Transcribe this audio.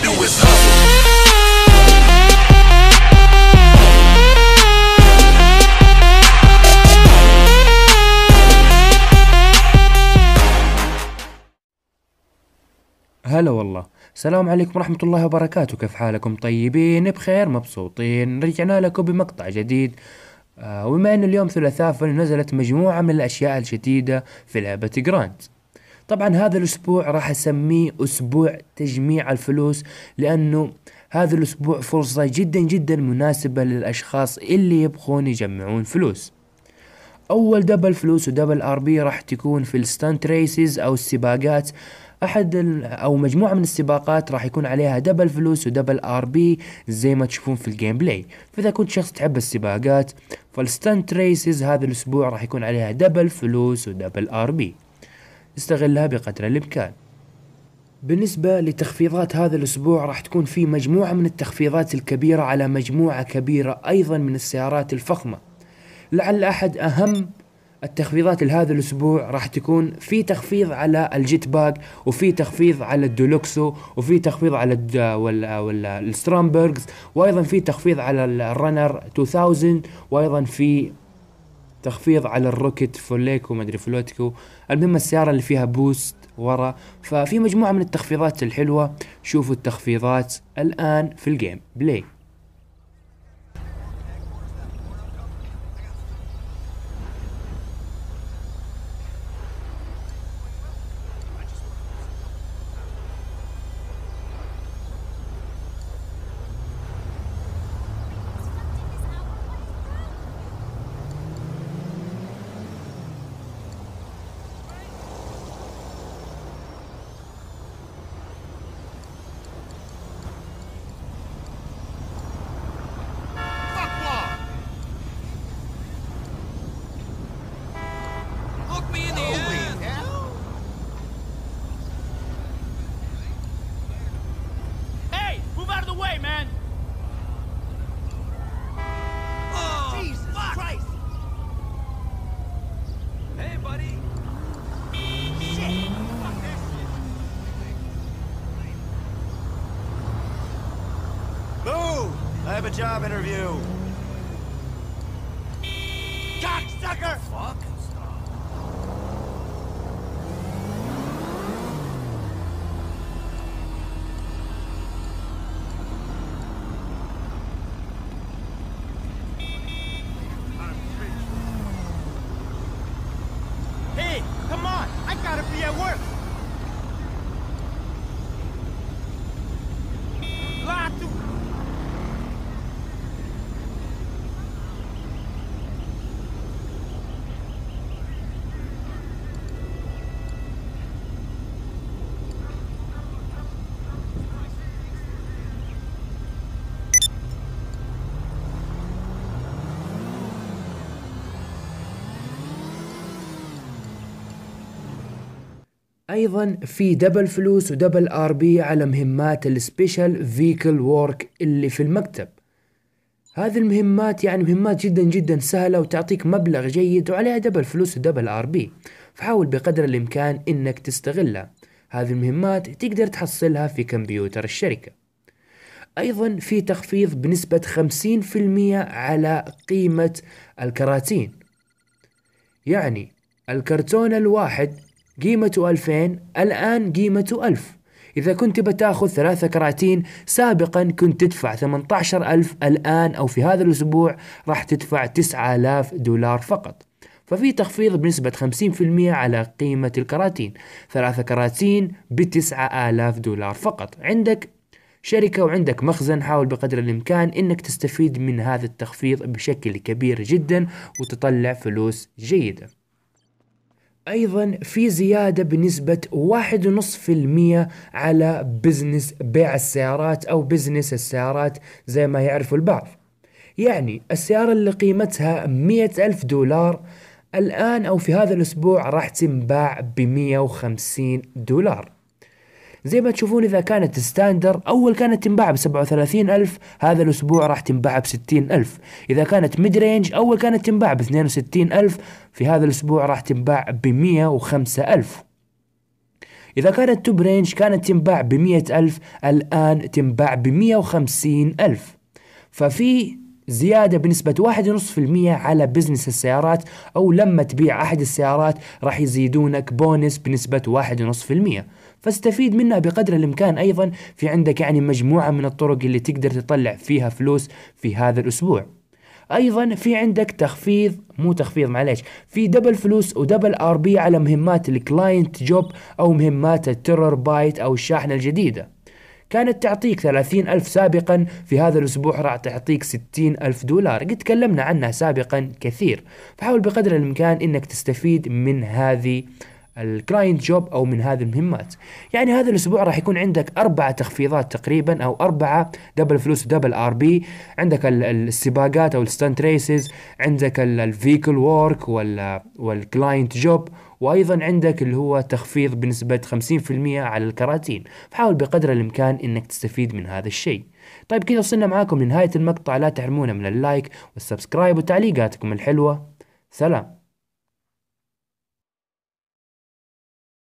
do is hustle. هلا والله السلام عليكم ورحمة الله وبركاته كيف حالكم طيبين بخير مبسوطين رجعنا لكم بمقطع جديد آه وبما أنه اليوم ثلاثاء فنزلت مجموعة من الأشياء الجديدة في لعبة جراند طبعا هذا الاسبوع راح اسميه اسبوع تجميع الفلوس لانه هذا الاسبوع فرصة جدا جدا مناسبة للاشخاص اللي يبغون يجمعون فلوس اول دبل فلوس ودبل ار بي راح تكون في الستانت ريسز او السباقات احد او مجموعه من السباقات راح يكون عليها دبل فلوس ودبل ار بي زي ما تشوفون في الجيم بلاي فاذا كنت شخص تحب السباقات فالستانت ريسز هذا الاسبوع راح يكون عليها دبل فلوس ودبل ار بي استغلها بقدر الإمكان بالنسبة لتخفيضات هذا الأسبوع راح تكون في مجموعة من التخفيضات الكبيرة على مجموعة كبيرة أيضا من السيارات الفخمة لعل أحد أهم التخفيضات لهذا الأسبوع راح تكون في تخفيض على الجيت باك وفي تخفيض على الدولوكسو وفي تخفيض على الدا وال... وال... السترامبرغز وأيضا في تخفيض على الرنر 2000 وأيضا في تخفيض على الروكت فوليكو مدري فلوتكو المهم السيارة اللي فيها بوست ورا ففي مجموعة من التخفيضات الحلوة شوفوا التخفيضات الآن في الجيم بلاي I have a job interview. Cocksucker! Fuck. Hey, come on! I gotta be at work! ايضا في دبل فلوس ودبل ار بي على مهمات السبيشال فيكل وورك اللي في المكتب هذه المهمات يعني مهمات جدا جدا سهله وتعطيك مبلغ جيد وعليها دبل فلوس ودبل ار بي فحاول بقدر الامكان انك تستغلها هذه المهمات تقدر تحصلها في كمبيوتر الشركه ايضا في تخفيض بنسبه 50% على قيمه الكراتين يعني الكرتون الواحد قيمته 2000 الآن قيمته 1000 إذا كنت بتاخذ ثلاثة كراتين سابقا كنت تدفع 18000 الآن أو في هذا الأسبوع راح تدفع 9000 دولار فقط ففي تخفيض بنسبة 50% على قيمة الكراتين ثلاثة كراتين ب 9000 دولار فقط عندك شركة وعندك مخزن حاول بقدر الإمكان أنك تستفيد من هذا التخفيض بشكل كبير جدا وتطلع فلوس جيدة ايضا في زيادة بنسبة واحد في المية على بزنس بيع السيارات او بزنس السيارات زي ما يعرف البعض يعني السيارة اللي قيمتها 100 ألف دولار الآن أو في هذا الأسبوع راح تنباع ب 150 دولار زي ما تشوفون إذا كانت ستاندر أول كانت تنباع ب 37000 هذا الأسبوع راح تنباع ب 60000 إذا كانت ميد رينج أول كانت تنباع ب 62000 في هذا الأسبوع راح تنباع ب 105000 إذا كانت توب رينج كانت تنباع ب 100000 الآن تنباع ب 150000 ففي زيادة بنسبة واحد المية على بزنس السيارات أو لما تبيع أحد السيارات راح يزيدونك بونس بنسبة واحد المية فاستفيد منها بقدر الامكان ايضا في عندك يعني مجموعه من الطرق اللي تقدر تطلع فيها فلوس في هذا الاسبوع ايضا في عندك تخفيض مو تخفيض معليش في دبل فلوس ودبل ار بي على مهمات الكلاينت جوب او مهمات الترر بايت او الشاحنه الجديده كانت تعطيك ثلاثين ألف سابقا في هذا الأسبوع راح تعطيك ستين ألف دولار قد تكلمنا عنها سابقا كثير فحاول بقدر الإمكان أنك تستفيد من هذه الكلاينت جوب او من هذه المهمات يعني هذا الاسبوع راح يكون عندك اربع تخفيضات تقريبا او اربعه دبل فلوس دبل ار بي عندك السباقات او الستانت ريسز عندك الفيكل وورك والكلاينت جوب وايضا عندك اللي هو تخفيض بنسبه 50% على الكراتين فحاول بقدر الامكان انك تستفيد من هذا الشيء طيب كذا وصلنا معاكم لنهايه المقطع لا تحرمونا من اللايك والسبسكرايب وتعليقاتكم الحلوه سلام